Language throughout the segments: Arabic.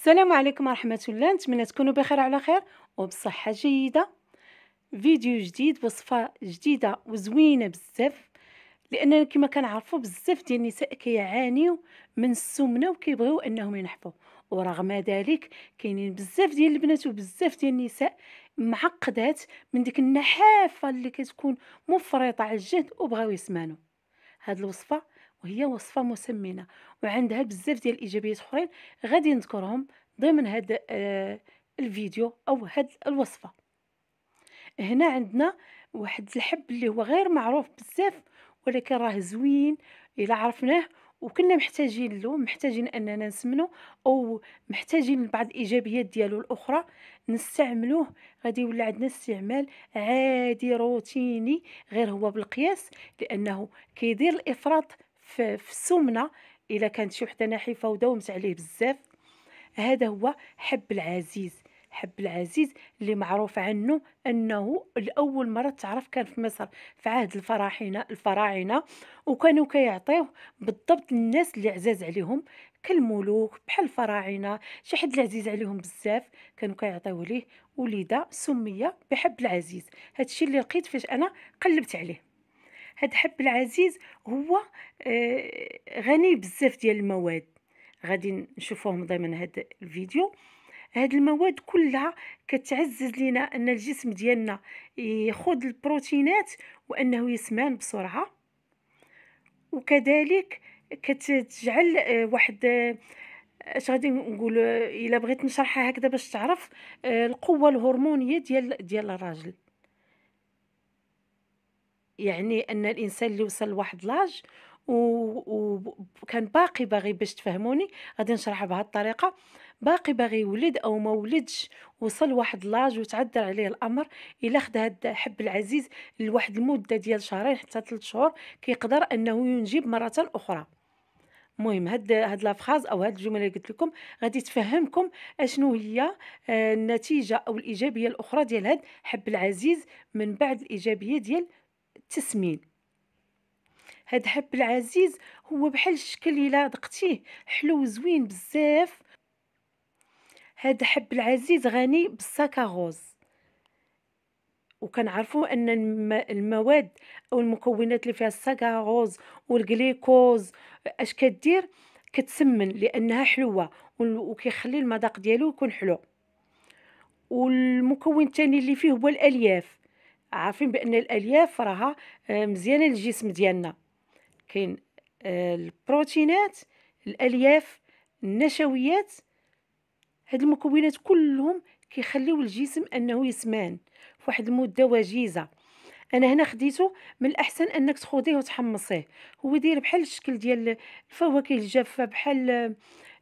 السلام عليكم ورحمه الله نتمنى تكونوا بخير على خير وبصحه جيده فيديو جديد وصفه جديده وزوينه بزاف لاننا كما كنعرفوا بزاف ديال النساء كيعانيو من السمنه وكيبغيو انهم ينحفوا ورغم ذلك كاينين بزاف ديال البنات وبزاف ديال النساء معقدات من ديك النحافه اللي كتكون مفرطه على الجهد وبغاو يسمانو هاد الوصفه وهي وصفه مسمنه وعندها بزاف ديال الايجابيات اخرين غادي نذكرهم ضمن هذا آه، الفيديو او هاد الوصفه هنا عندنا واحد الحب اللي هو غير معروف بزاف ولكن راه زوين الا عرفناه وكنا محتاجين له محتاجين اننا نسمنه او محتاجين لبعض الايجابيات ديالو الاخرى نستعملوه غادي يولي عندنا استعمال عادي روتيني غير هو بالقياس لانه كيدير الافراط في السمنه الا كانت شي وحده نحيفه وداومت عليه بزاف هذا هو حب العزيز حب العزيز اللي معروف عنه انه الاول مره تعرف كان في مصر في عهد الفراعنه الفراعنه وكانوا كيعطيوه بالضبط للناس اللي عزاز عليهم كالملوك بحال الفراعنه شي حد العزيز عليهم بزاف كانوا كيعطيوه ليه وليده سميه بحب العزيز هادشي اللي لقيت فاش انا قلبت عليه هاد حب العزيز هو آه، غني بزاف ديال المواد غادي نشوفوهم ضمن هاد الفيديو هاد المواد كلها كتعزز لينا ان الجسم ديالنا يخد البروتينات وانه يسمان بسرعه وكذلك كتجعل آه، واحد آه، اش غادي نقول الا بغيت نشرحها هكذا باش تعرف القوه الهرمونيه ديال ديال الراجل يعني ان الانسان اللي وصل لواحد لاج وكان باقي باغي باش تفهموني غادي نشرحها بهذه الطريقه باقي باغي يولد او ما ولدش وصل واحد لاج وتعذر عليه الامر الا خد هاد الحب العزيز لواحد المده ديال شهرين حتى ثلاث شهور كيقدر انه ينجب مره اخرى المهم هاد هاد لافخاز او هاد الجمله اللي قلت لكم غادي تفهمكم اشنو هي آه، النتيجه او الايجابيه الاخرى ديال هاد الحب العزيز من بعد الايجابيه ديال التسمين هاد حب العزيز هو بحال الشكل الا دقتيه حلو زوين بزاف هاد حب العزيز غني بالسكاغوز وكنعرفوا ان المواد او المكونات اللي فيها الساكاغوز والجليكوز اش كدير كتسمن لانها حلوه وكيخلي المذاق ديالو يكون حلو والمكون الثاني اللي فيه هو الالياف عارفين بان الالياف راها آه، مزيانه للجسم ديالنا كاين آه، البروتينات الالياف النشويات هاد المكونات كلهم كيخليو الجسم انه يسمان فواحد المده وجيزه انا هنا خديته من الاحسن انك تخوضيه وتحمصيه هو داير بحال الشكل ديال الفواكه الجافه بحال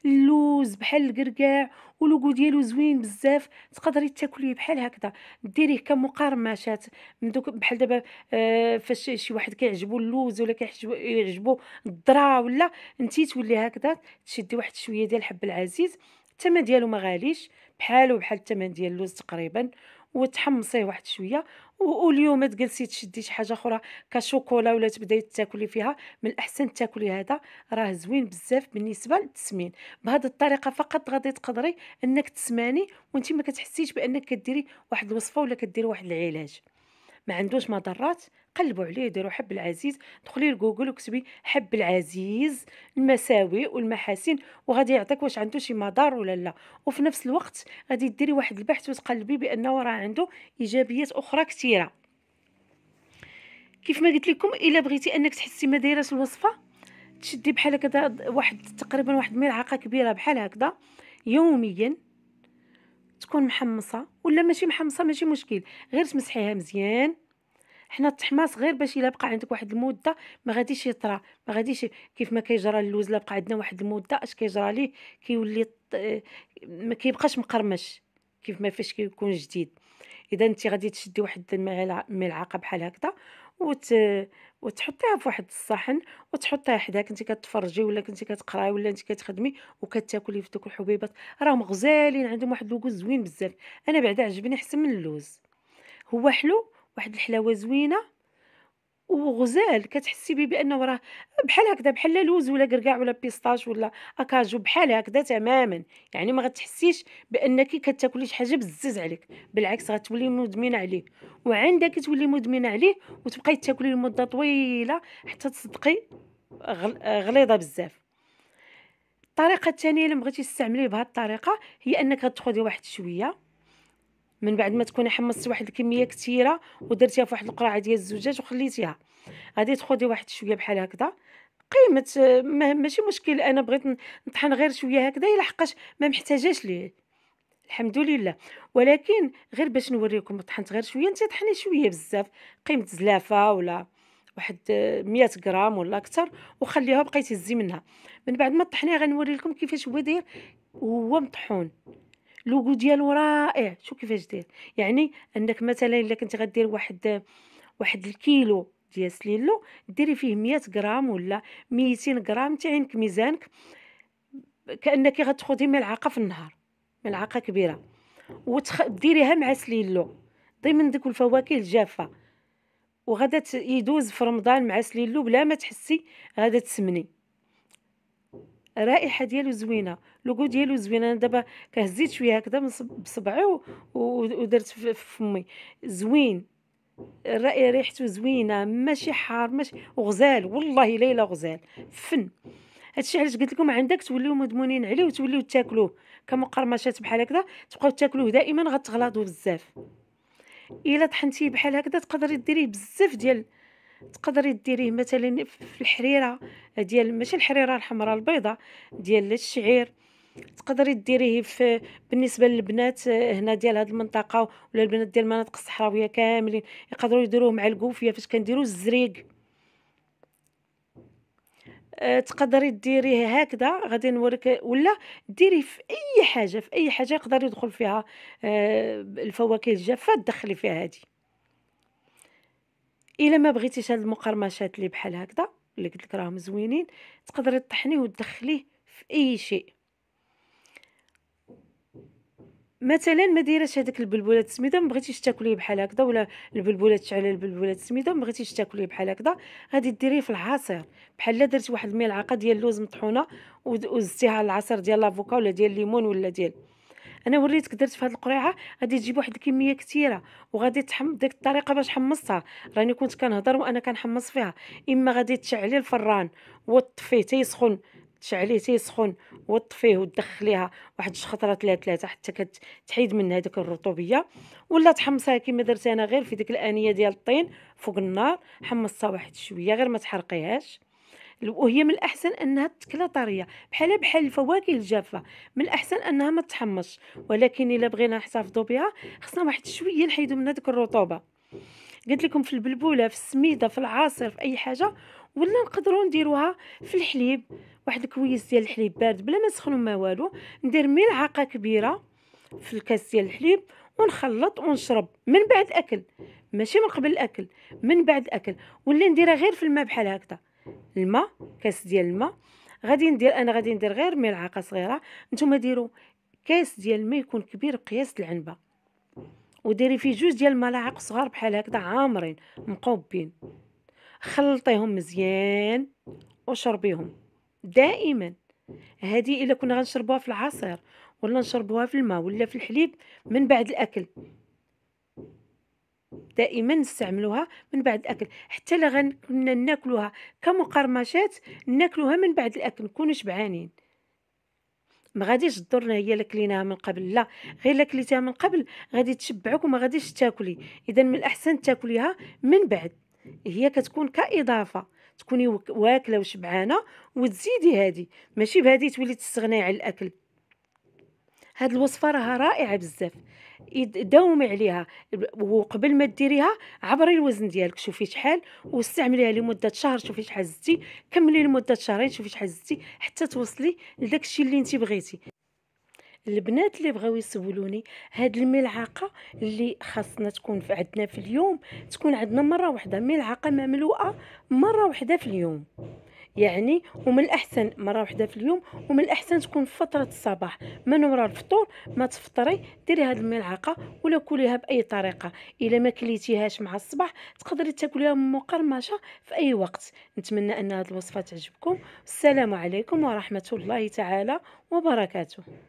اللوز بحال الكركاع ولوكو ديالو زوين بزاف تقدري تاكليه بحال هكذا ديريه كمقرمشات من دوك بحال دابا آه، فاش شي واحد كيعجبو اللوز ولا كيعجبو الذره ولا انت تولي هكذا تشدي واحد شويه ديال الحب العزيز الثمن ديالو ما غاليش بحالو بحال الثمن ديال اللوز تقريبا وتحمصيه واحد شويه واليوم تجلسي تشدي شي حاجه اخرى كشوكولا ولا تبداي تاكلي فيها من الاحسن تاكلي هذا راه زوين بزاف بالنسبه للتسمين بهذه الطريقه فقط غادي تقدري انك تسماني وانت ما كتحسيش بانك كديري واحد الوصفه ولا كديري واحد العلاج ما عندوش مضرات قلبوا عليه ديروا حب العزيز دخلي لجوجل وكتبي حب العزيز المساوئ والمحاسن وغادي يعطيك واش عنده شي مضار ولا لا وفي نفس الوقت غادي ديري واحد البحث وتقلبي بانه راه عنده ايجابيات اخرى كثيره كيف ما قلت لكم الا بغيتي انك تحسي ما دايره الوصفه تشدي بحال هكذا واحد تقريبا واحد ملعقه كبيره بحال هكذا يوميا تكون محمصه ولا ماشي محمصه ماشي مشكل غير تمسحيها مزيان حنا التحماص غير باش الا بقى عندك واحد المده ما غاديش يطرى ما غاديش كيف ما كيجرى اللوز الا بقى عندنا واحد المده اش كيجرى ليه كيولي ما كيبقاش مقرمش كيف ما فاش كيكون جديد اذا انت غادي تشدي واحد الملعقه بحال هكذا وت... وتحطيها في واحد الصحن وتحطيها حداك انت كتفرجي ولا كنتي كتقراي ولا انت كتخدمي وكتاكلي في دوك الحبيبات راهم غزالين عندهم واحد اللوز زوين بزاف انا بعدا عجبني احسن من اللوز هو حلو واحد الحلاوه زوينه وغزال كتحسي به بانه راه بحال هكذا بحال لوز ولا كركاع ولا بيسطاش ولا اكاجو بحال هكذا تماما يعني ما غتحسيش بانك كتاكلي شي حاجه بزز عليك بالعكس غتولي مدمنه عليه وعندك تولي مدمنه عليه وتبقاي تاكلي لمده طويله حتى تصدقي غليظه بزاف الطريقه الثانيه اللي بغيتي تستعمليه بهذه الطريقه هي انك تاخذي واحد شويه من بعد ما تكوني حمصتي واحد الكميه كثيره ودرتيها في واحد القرعه ديال الزجاج وخليتيها غادي تخدي واحد شويه بحال هكذا قيمه ماشي مشكل انا بغيت نطحن غير شويه هكذا الا حقاش ما محتاجاش ليه الحمد لله ولكن غير باش نوريكم طحنت غير شويه انت طحني شويه بزاف قيمه زلافه ولا واحد 100 غرام ولا اكثر وخليها بقيتي تزي منها من بعد ما طحنيها غنوري لكم كيفاش هو داير وهو مطحون اللوغو ديالو رائع إيه، شو كيفاش داير يعني انك مثلا الا كنت غدير واحد واحد الكيلو ديال سليلو ديري فيه 100 غرام ولا 200 غرام تاع عينك ميزانك كانك غتاخذي ملعقه في النهار ملعقه كبيره وتديريها مع سليلو ضمن ديك الفواكه الجافه وغادا يدوز في رمضان مع سليلو بلا ما تحسي غادا تسمني الرائحه ديالو زوينه لوكو ديالو زوينه انا دابا كهزيت شويه هكذا بصبعي ودرت في فمي زوين الرائحه ريحته زوينه ماشي حار ماشي وغزال والله ليلى غزال فن هادشي علاش قلت لكم عندك توليو مدمونين عليه وتوليو تاكلوه كمقرمشات بحال هكذا تبقاو تاكلوه دائما غتغلاضوا بزاف الا طحنتيه بحال هكذا تقدري ديريه بزاف ديال تقدري ديريه مثلا في الحريره ديال ماشي الحريره الحمراء البيضاء ديال الشعير تقدري ديريه في بالنسبه للبنات هنا ديال هذه المنطقه ولا البنات ديال المناطق الصحراويه كاملين يقدروا يديروه مع الكوفيه فاش كنديروا الزريق آه، تقدري ديريه هكذا غادي نوريك ولا ديريه في اي حاجه في اي حاجه يقدر يدخل فيها آه، الفواكه الجافه دخلي فيها هذه الا ما بغيتيش هاد المقرمشات اللي بحال هكذا اللي قلت لك راهم زوينين تقدري طحنيه وتدخليه في اي شيء مثلا ما دايرش هذاك البلبولات السميده ما بغيتيش تاكليه بحال هكذا ولا البلبولات شعل البلبولات السميده ما بغيتيش تاكليه بحال هكذا غادي ديريه في العصير بحال لا درت واحد الملعقه ديال اللوز مطحونه وزتيها العصير ديال لافوكا ولا ديال الليمون ولا ديال انا وريتك درت في هذه القريعه غادي تجيب واحد الكميه كثيره وغادي تحم ديك الطريقه باش حمصتها راني كنت كنهضر وانا كنحمص فيها اما غادي تشعلي الفران وطفيه تيسخن تشعليه تيسخن وطفيه ودخليها واحد الشخطره ثلاثه ثلاثه حتى كتحيد منها ديك الرطوبيه ولا تحمصها كما درت انا غير في ديك الانيه ديال الطين فوق النار حمصتها واحد شويه غير ما تحرقيهاش وهي من الاحسن انها تكلا طريه بحال بحال الفواكه الجافه من الاحسن انها ما تحمصش ولكن الا بغينا نحتفظوا بها خصنا واحد شويه نحيدوا منها ديك الرطوبه قلت لكم في البلبوله في السميده في العصير في اي حاجه ولا نقدروا نديروها في الحليب واحد الكويس ديال الحليب بارد بلا ما نسخنوا ما والو ندير ملعقه كبيره في الكاس ديال الحليب ونخلط ونشرب من بعد اكل ماشي من قبل الاكل من بعد اكل ولا نديرها غير في الماء بحال هكذا الماء كاس ديال الماء غادي ندير انا غادي ندير غير ملعقه صغيره نتوما ديروا كاس ديال الماء يكون كبير بقياس العنبه وديري فيه جوج ديال الملاعق صغار بحال هكذا عامرين مقوبين خلطيهم مزيان وشربيهم دائما هذه الا كنا غنشربوها في العصير ولا نشربوها في الماء ولا في الحليب من بعد الاكل دائما نستعملوها من بعد الاكل حتى لا كنا ناكلوها كمقرمشات ناكلوها من بعد الاكل نكونوا شبعانين ما غاديش تضرنا هي اللي كليناها من قبل لا غير الا كليتها من قبل غادي تشبعك وما غاديش تاكلي اذا من الاحسن تاكليها من بعد هي كتكون كاضافه تكوني واكله وشبعانه وتزيدي هادي ماشي بهذه تولي تستغني على الاكل هاد الوصفه راها رائعه بزاف داومي عليها وقبل ما ديريها عبري الوزن ديالك شوفي شحال واستعمليها لمده شهر شوفي شحال زدتي كملي لمده شهرين شوفي شحال زدتي حتى توصلي لداكشي اللي انت بغيتي البنات اللي بغاو يسولوني هاد الملعقه اللي خاصنا تكون في عندنا في اليوم تكون عندنا مره واحده ملعقه مملوءه مره واحده في اليوم يعني ومن الاحسن مره واحده في اليوم ومن الاحسن تكون في فتره الصباح من وراء الفطور ما تفطري ديري هذه الملعقه ولا كليها باي طريقه الا ما كليتيهاش مع الصباح تقدري تاكليها مقرمشه في اي وقت نتمنى ان هذه الوصفه تعجبكم السلام عليكم ورحمه الله تعالى وبركاته